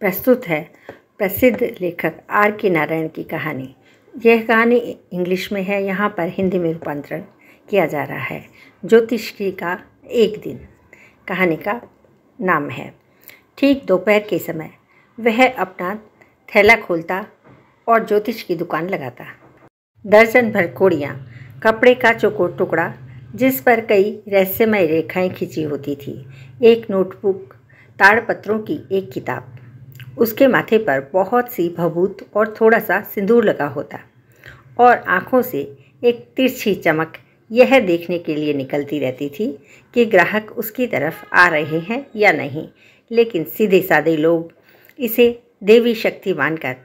प्रस्तुत है प्रसिद्ध लेखक आर के नारायण की कहानी यह कहानी इंग्लिश में है यहाँ पर हिंदी में रूपांतरण किया जा रहा है ज्योतिष की का एक दिन कहानी का नाम है ठीक दोपहर के समय वह अपना थैला खोलता और ज्योतिष की दुकान लगाता दर्जन भर कोड़ियाँ कपड़े का चौकोर टुकड़ा जिस पर कई रहस्यमय रेखाएं खिंची होती थी एक नोटबुक ताड़पत्रों की एक किताब उसके माथे पर बहुत सी भभूत और थोड़ा सा सिंदूर लगा होता और आँखों से एक तिरछी चमक यह देखने के लिए निकलती रहती थी कि ग्राहक उसकी तरफ आ रहे हैं या नहीं लेकिन सीधे साधे लोग इसे देवी शक्ति मानकर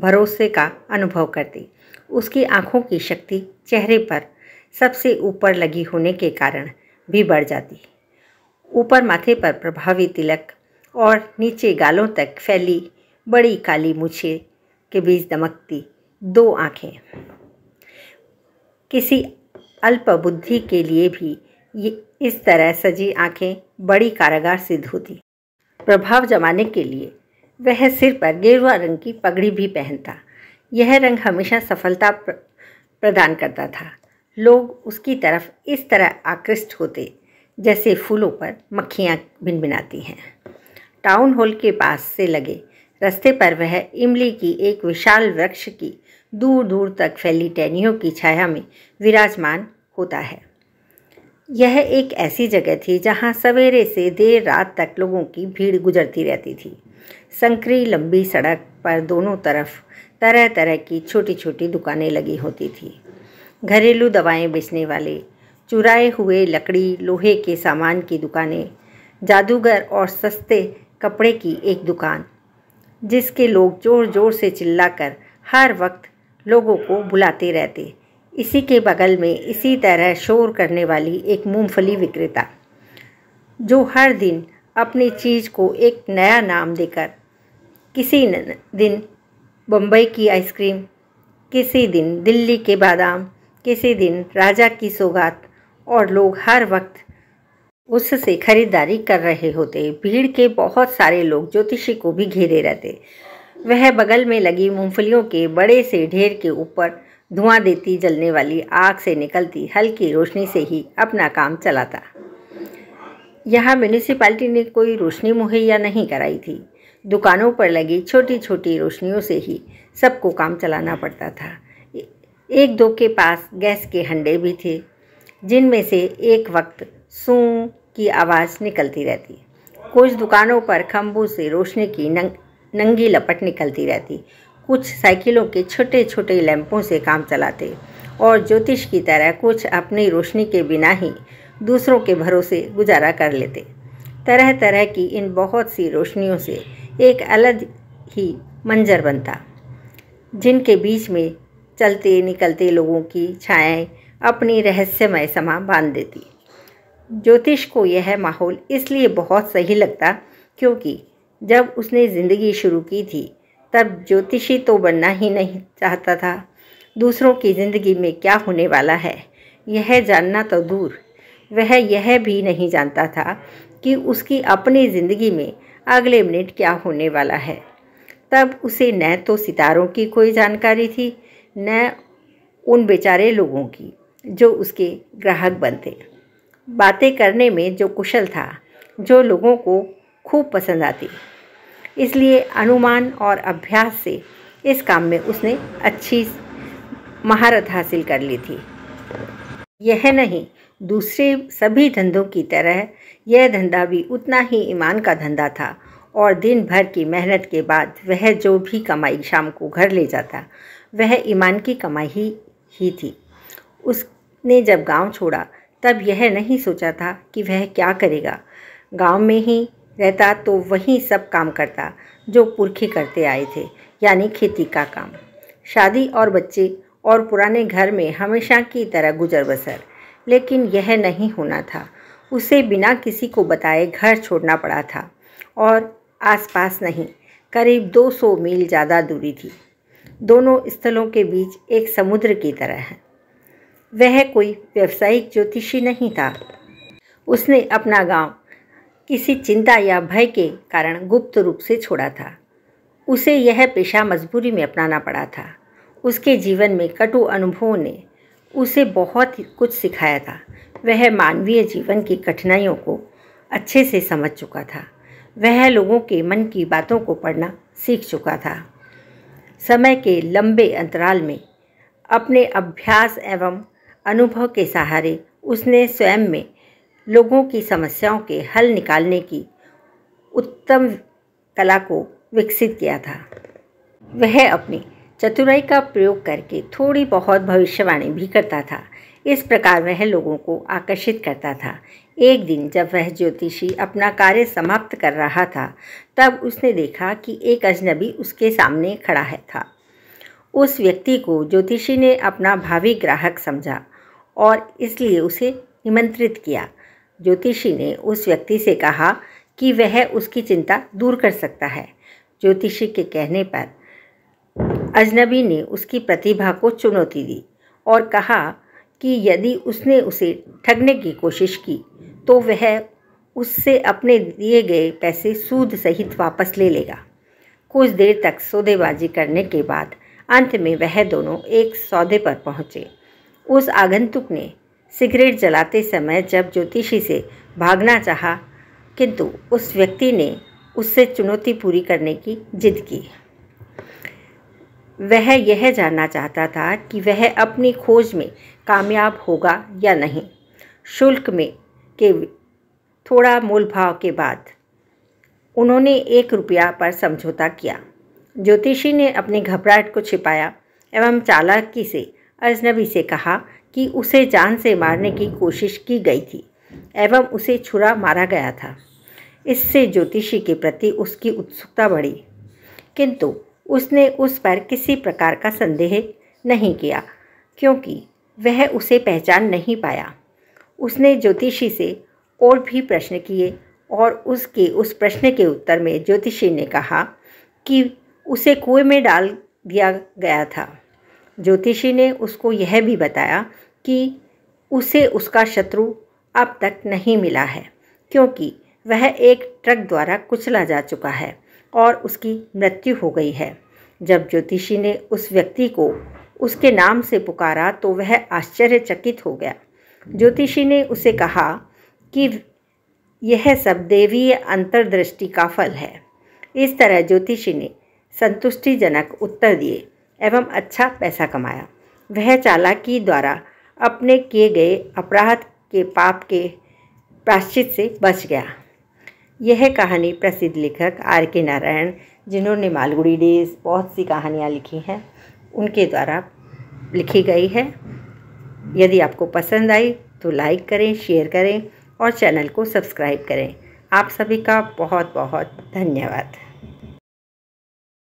भरोसे का अनुभव करती उसकी आँखों की शक्ति चेहरे पर सबसे ऊपर लगी होने के कारण भी बढ़ जाती ऊपर माथे पर प्रभावी तिलक और नीचे गालों तक फैली बड़ी काली मूछे के बीच दमकती दो आँखें किसी अल्पबुद्धि के लिए भी ये इस तरह सजी आँखें बड़ी कारागार सिद्ध होती प्रभाव जमाने के लिए वह सिर पर गेरुआ रंग की पगड़ी भी पहनता यह रंग हमेशा सफलता प्रदान करता था लोग उसकी तरफ इस तरह आकृष्ट होते जैसे फूलों पर मक्खियाँ भिनभिनाती हैं टाउन हॉल के पास से लगे रास्ते पर वह इमली की एक विशाल वृक्ष की दूर दूर तक फैली टहनियों की छाया में विराजमान होता है यह एक ऐसी जगह थी जहां सवेरे से देर रात तक लोगों की भीड़ गुजरती रहती थी संकरी लंबी सड़क पर दोनों तरफ तरह तरह की छोटी छोटी दुकानें लगी होती थी घरेलू दवाएं बेचने वाले चुराए हुए लकड़ी लोहे के सामान की दुकानें जादूगर और सस्ते कपड़े की एक दुकान जिसके लोग ज़ोर ज़ोर से चिल्लाकर हर वक्त लोगों को बुलाते रहते इसी के बगल में इसी तरह शोर करने वाली एक मूंगफली विक्रेता जो हर दिन अपनी चीज़ को एक नया नाम देकर किसी दिन बम्बई की आइसक्रीम किसी दिन दिल्ली के बादाम किसी दिन राजा की सौगात और लोग हर वक्त उससे खरीदारी कर रहे होते भीड़ के बहुत सारे लोग ज्योतिषी को भी घेरे रहते वह बगल में लगी मूंगफलियों के बड़े से ढेर के ऊपर धुआं देती जलने वाली आग से निकलती हल्की रोशनी से ही अपना काम चलाता यहाँ म्यूनिसपालिटी ने कोई रोशनी मुहैया नहीं कराई थी दुकानों पर लगी छोटी छोटी रोशनियों से ही सबको काम चलाना पड़ता था एक दो के पास गैस के हंडे भी थे जिनमें से एक वक्त सू की आवाज़ निकलती रहती कुछ दुकानों पर खम्भों से रोशनी की नंग, नंगी लपट निकलती रहती कुछ साइकिलों के छोटे छोटे लैंपों से काम चलाते और ज्योतिष की तरह कुछ अपनी रोशनी के बिना ही दूसरों के भरोसे गुजारा कर लेते तरह तरह की इन बहुत सी रोशनियों से एक अलग ही मंजर बनता जिनके बीच में चलते निकलते लोगों की छाएं अपनी रहस्यमय समा बांध देती ज्योतिष को यह माहौल इसलिए बहुत सही लगता क्योंकि जब उसने ज़िंदगी शुरू की थी तब ज्योतिषी तो बनना ही नहीं चाहता था दूसरों की ज़िंदगी में क्या होने वाला है यह जानना तो दूर वह यह भी नहीं जानता था कि उसकी अपनी ज़िंदगी में अगले मिनट क्या होने वाला है तब उसे न तो सितारों की कोई जानकारी थी न उन बेचारे लोगों की जो उसके ग्राहक बनते बातें करने में जो कुशल था जो लोगों को खूब पसंद आती इसलिए अनुमान और अभ्यास से इस काम में उसने अच्छी महारत हासिल कर ली थी यह नहीं दूसरे सभी धंधों की तरह यह धंधा भी उतना ही ईमान का धंधा था और दिन भर की मेहनत के बाद वह जो भी कमाई शाम को घर ले जाता वह ईमान की कमाई ही, ही थी उसने जब गांव छोड़ा तब यह नहीं सोचा था कि वह क्या करेगा गांव में ही रहता तो वही सब काम करता जो पुरखे करते आए थे यानी खेती का काम शादी और बच्चे और पुराने घर में हमेशा की तरह गुजर बसर लेकिन यह नहीं होना था उसे बिना किसी को बताए घर छोड़ना पड़ा था और आसपास नहीं करीब 200 मील ज़्यादा दूरी थी दोनों स्थलों के बीच एक समुद्र की तरह है वह कोई व्यवसायिक ज्योतिषी नहीं था उसने अपना गांव किसी चिंता या भय के कारण गुप्त रूप से छोड़ा था उसे यह पेशा मजबूरी में अपनाना पड़ा था उसके जीवन में कटु अनुभवों ने उसे बहुत ही कुछ सिखाया था वह मानवीय जीवन की कठिनाइयों को अच्छे से समझ चुका था वह लोगों के मन की बातों को पढ़ना सीख चुका था समय के लंबे अंतराल में अपने अभ्यास एवं अनुभव के सहारे उसने स्वयं में लोगों की समस्याओं के हल निकालने की उत्तम कला को विकसित किया था वह अपनी चतुराई का प्रयोग करके थोड़ी बहुत भविष्यवाणी भी करता था इस प्रकार वह लोगों को आकर्षित करता था एक दिन जब वह ज्योतिषी अपना कार्य समाप्त कर रहा था तब उसने देखा कि एक अजनबी उसके सामने खड़ा है था उस व्यक्ति को ज्योतिषी ने अपना भावी ग्राहक समझा और इसलिए उसे निमंत्रित किया ज्योतिषी ने उस व्यक्ति से कहा कि वह उसकी चिंता दूर कर सकता है ज्योतिषी के कहने पर अजनबी ने उसकी प्रतिभा को चुनौती दी और कहा कि यदि उसने उसे ठगने की कोशिश की तो वह उससे अपने दिए गए पैसे सूद सहित वापस ले लेगा कुछ देर तक सौदेबाजी करने के बाद अंत में वह दोनों एक सौदे पर पहुँचे उस आगंतुक ने सिगरेट जलाते समय जब ज्योतिषी से भागना चाहा किंतु उस व्यक्ति ने उससे चुनौती पूरी करने की जिद की वह यह जानना चाहता था कि वह अपनी खोज में कामयाब होगा या नहीं शुल्क में के थोड़ा भाव के बाद उन्होंने एक रुपया पर समझौता किया ज्योतिषी ने अपनी घबराहट को छिपाया एवं चालाकी से अजनबी से कहा कि उसे जान से मारने की कोशिश की गई थी एवं उसे छुरा मारा गया था इससे ज्योतिषी के प्रति उसकी उत्सुकता बढ़ी किंतु उसने उस पर किसी प्रकार का संदेह नहीं किया क्योंकि वह उसे पहचान नहीं पाया उसने ज्योतिषी से और भी प्रश्न किए और उसके उस प्रश्न के उत्तर में ज्योतिषी ने कहा कि उसे कुएं में डाल दिया गया था ज्योतिषी ने उसको यह भी बताया कि उसे उसका शत्रु अब तक नहीं मिला है क्योंकि वह एक ट्रक द्वारा कुचला जा चुका है और उसकी मृत्यु हो गई है जब ज्योतिषी ने उस व्यक्ति को उसके नाम से पुकारा तो वह आश्चर्यचकित हो गया ज्योतिषी ने उसे कहा कि यह सब देवीय अंतर्दृष्टि का फल है इस तरह ज्योतिषी ने संतुष्टिजनक उत्तर दिए एवं अच्छा पैसा कमाया वह चालाकी द्वारा अपने किए गए अपराध के पाप के प्राश्चित से बच गया यह कहानी प्रसिद्ध लेखक आर के नारायण जिन्होंने मालगुड़ी डेज बहुत सी कहानियाँ लिखी हैं उनके द्वारा लिखी गई है यदि आपको पसंद आई तो लाइक करें शेयर करें और चैनल को सब्सक्राइब करें आप सभी का बहुत बहुत धन्यवाद